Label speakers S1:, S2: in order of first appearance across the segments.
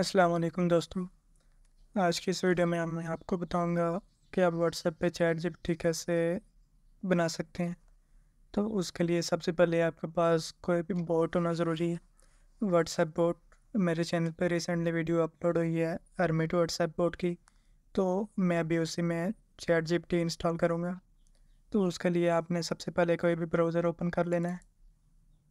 S1: अस्सलाम दोस्तों आज की इस वीडियो में मैं आपको बताऊंगा कि आप व्हाट्सएप पे चैट जी कैसे बना सकते हैं तो उसके लिए सबसे पहले आपके पास कोई भी बोट होना ज़रूरी है व्हाट्सएप बोट मेरे चैनल पे रिसेंटली वीडियो अपलोड हुई है टू व्हाट्सएप बोट की तो मैं अभी उसी में चैट जी इंस्टॉल करूँगा तो उसके लिए आपने सबसे पहले कोई भी ब्राउज़र ओपन कर लेना है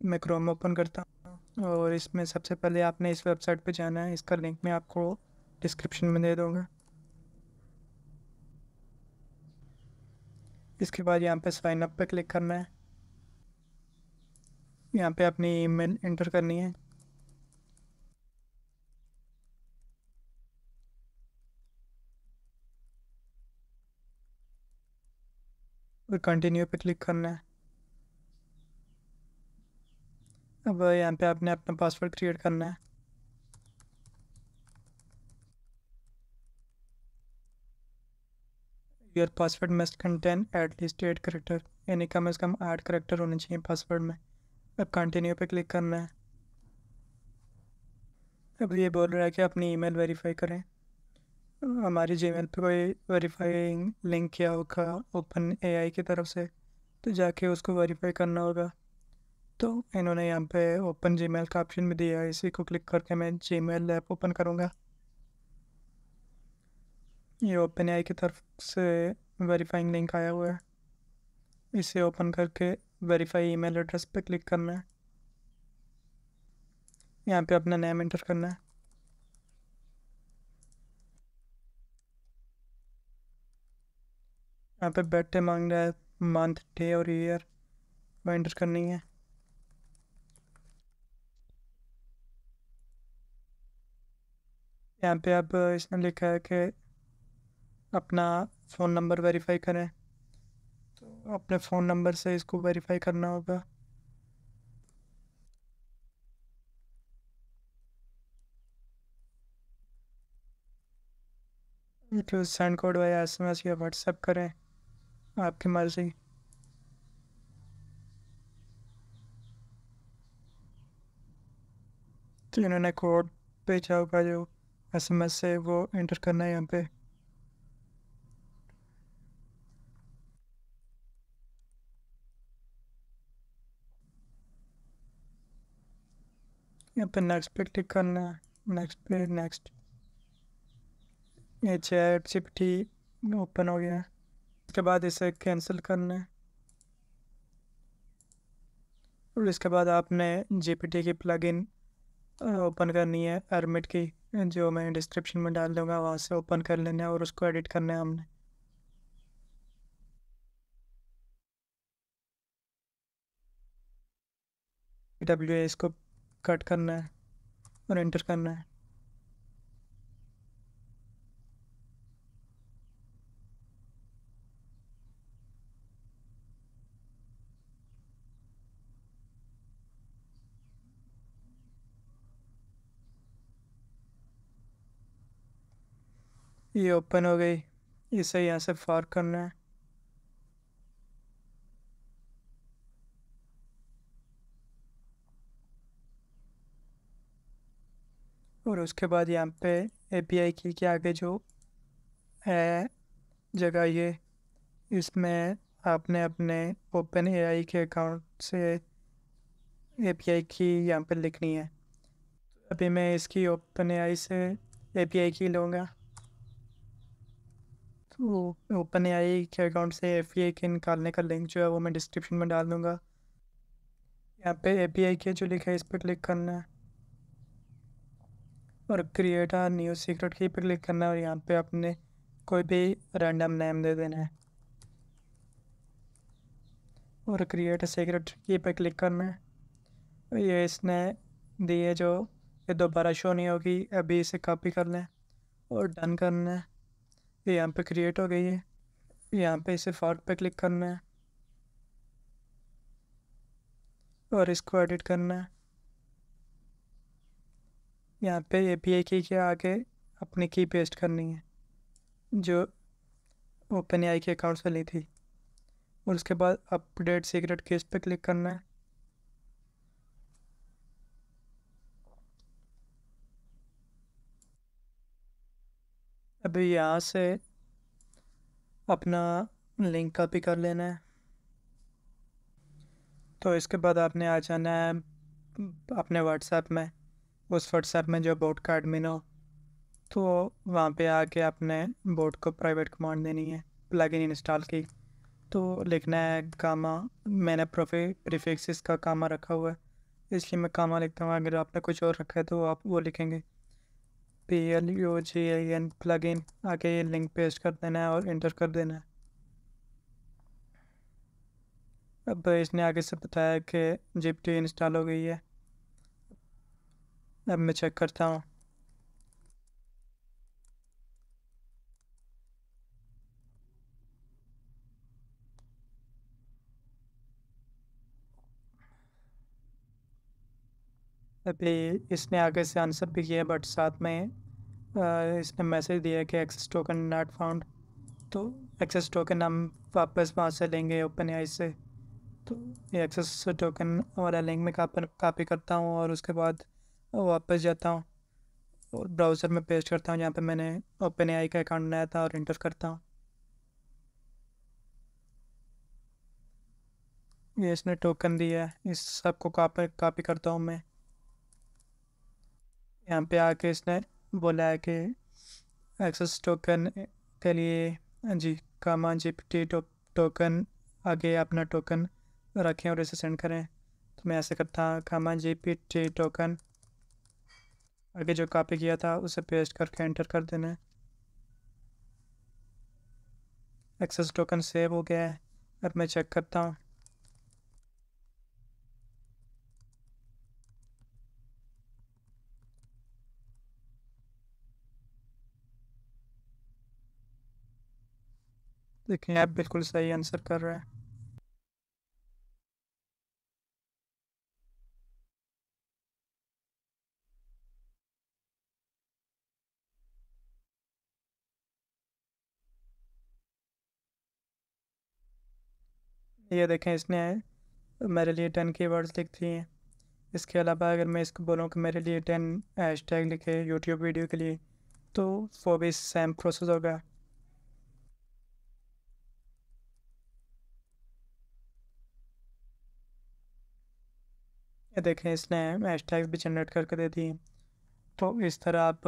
S1: मैं क्रोम ओपन करता हूँ और इसमें सबसे पहले आपने इस वेबसाइट पे जाना है इसका लिंक मैं आपको डिस्क्रिप्शन में दे दूँगा इसके बाद यहाँ पे साइन अप पे क्लिक करना है यहाँ पे अपनी ईमेल एंटर करनी है और कंटिन्यू पे क्लिक करना है अब यहाँ पे आपने अपना पासवर्ड क्रिएट करना है your password must contain at least eight character यानी कम अज़ कम आठ करेक्टर होने चाहिए पासवर्ड में अब कंटिन्यू पे क्लिक करना है अब ये बोल रहा है कि अपनी ईमेल वेरीफाई करें हमारी जीमेल पे कोई वेरीफाइंग लिंक किया होगा ओपन एआई की तरफ से तो जाके उसको वेरीफाई करना होगा तो इन्होंने यहाँ पे ओपन जी मेल का ऑप्शन भी दिया है इसी को क्लिक करके मैं जी मेल ऐप ओपन करूँगा ये ओपन आई की तरफ से वेरीफाइंग लिंक आया हुआ है इसे ओपन करके वेरीफाई ईमेल एड्रेस पे क्लिक करना है यहाँ पे अपना नेम एंटर करना है यहाँ पे बैठे मांग रहा है मंथ डे और ईयर वो एंटर करनी है यहाँ पे आप इसने लिखा है कि अपना फ़ोन नंबर वेरीफाई करें तो अपने फ़ोन नंबर से इसको वेरीफाई करना होगा तो send code by S M S या व्हाट्सएप करें आपकी मर्ज़ी तो इन्होंने कोड भेजा होगा जो एसएमएस से वो एंटर करना है यहाँ पे यहाँ पे नेक्स्ट पे टिक करना है नेक्स्ट पे नेक्स्ट ये चैट टी ओपन हो गया उसके इसके बाद इसे कैंसिल करना है और इसके बाद आपने जीपीटी की प्लगइन ओपन करनी है एडमिट की जो मैं डिस्क्रिप्शन में डाल दूंगा वहाँ से ओपन कर लेना है और उसको एडिट करना है हमने डब्ल्यू इसको कट करना है और एंटर करना है ये ओपन हो गई इसे यहाँ से फॉर करना है और उसके बाद यहाँ पे एपीआई की के आगे जो है जगह ये इसमें आपने अपने ओपन एआई के अकाउंट से एपीआई की यहाँ पर लिखनी है तो अभी मैं इसकी ओपन एआई से एपीआई की लूँगा वो ओपन ए के अकाउंट से एफ के निकालने का लिंक जो है वो मैं डिस्क्रिप्शन में डाल दूँगा यहाँ पे ए पी आई के जो लिखा है इस पर क्लिक करना है और क्रिएट आ न्यू सीक्रेट की पर क्लिक करना है और यहाँ पे आपने कोई भी रैंडम नेम दे देना है और क्रिएट सीक्रेट की पर क्लिक करना है ये इसने दी है जो ये दोबारा शो नहीं होगी अभी इसे कॉपी कर लें और डन करना है ये यहाँ पे क्रिएट हो गई है यहाँ पे इसे फॉर्क पे क्लिक करना है और इसको एडिट करना है यहाँ पे ए पी आई की के आगे अपनी की पेस्ट करनी है जो ओपन आई के अकाउंट से ली थी और उसके बाद अपडेट सीक्रेट केस पे क्लिक करना है अभी यहाँ से अपना लिंक कॉपी कर लेना है तो इसके बाद आपने आ जाना है अपने व्हाट्सएप में उस व्हाट्सएप में जो बोर्ड का एडमिन हो तो वहाँ पे आके आपने बोर्ड को प्राइवेट कमांड देनी है प्लगइन इंस्टॉल की तो लिखना है कामा मैंने प्रोफे प्रिफिक्स का कामा रखा हुआ है इसलिए मैं कामा लिखता हूँ अगर आपने कुछ और रखा है तो आप वो लिखेंगे P L U G I N plug in आके ये लिंक पेस्ट कर देना है और इंटर कर देना है अब तो इसने आगे से बताया कि जिप्टी इंस्टॉल हो गई है अब मैं चेक करता हूँ अभी इसने आगे से आंसर भी किया बट साथ में इसने मैसेज दिया कि एक्सेस टोकन नॉट फाउंड तो एक्सेस टोकन हम वापस वहाँ से लेंगे ओपन आई से तो ये एक्सेस टोकन वाला लिंक में कापी करता हूँ और उसके बाद वापस जाता हूँ और ब्राउज़र में पेस्ट करता हूँ जहाँ पे मैंने ओपन आई का अकाउंट बनाया था और इंटर करता हूँ ये इसने टोकन दिया है इस सब को कापी करता हूँ मैं यहाँ पे आके इसने बोला है कि एक्सेस टोकन के लिए हाँ जी कामा जी पी टो, टोकन आगे अपना टोकन रखें और इसे सेंड करें तो मैं ऐसे करता हूँ comma G P T token आगे जो कॉपी किया था उसे पेस्ट करके एंटर कर देना है एक्सेस टोकन सेव हो गया है अब मैं चेक करता हूँ देखिए आप बिल्कुल सही आंसर कर रहे हैं ये देखें इसने मेरे लिए टेन की वर्ड्स लिख दिए हैं इसके अलावा अगर मैं इसको बोलूँ कि मेरे लिए टेन हैश टैग लिखे यूट्यूब वीडियो के लिए तो वो भी सेम प्रोसेस होगा ये देखें इसने हैश टैग्स भी जनरेट करके दे दिए तो इस तरह आप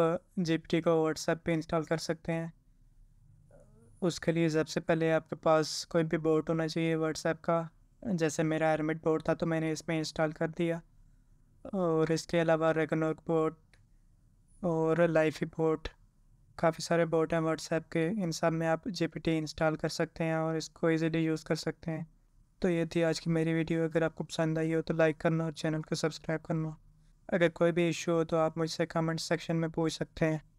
S1: जी को व्हाट्सएप पे इंस्टॉल कर सकते हैं उसके लिए सबसे पहले आपके पास कोई भी बोर्ड होना चाहिए व्हाट्सएप का जैसे मेरा एरमिट बोर्ड था तो मैंने इसमें इंस्टॉल कर दिया और इसके अलावा रेगनोक बोर्ड और लाइफ बोर्ड काफ़ी सारे बोर्ड हैं व्हाट्सएप के इन सब में आप जी इंस्टॉल कर सकते हैं और इसको ईजीली यूज़ कर सकते हैं तो ये थी आज की मेरी वीडियो अगर आपको पसंद आई हो तो लाइक करना और चैनल को सब्सक्राइब करना अगर कोई भी इशू हो तो आप मुझसे कमेंट सेक्शन में पूछ सकते हैं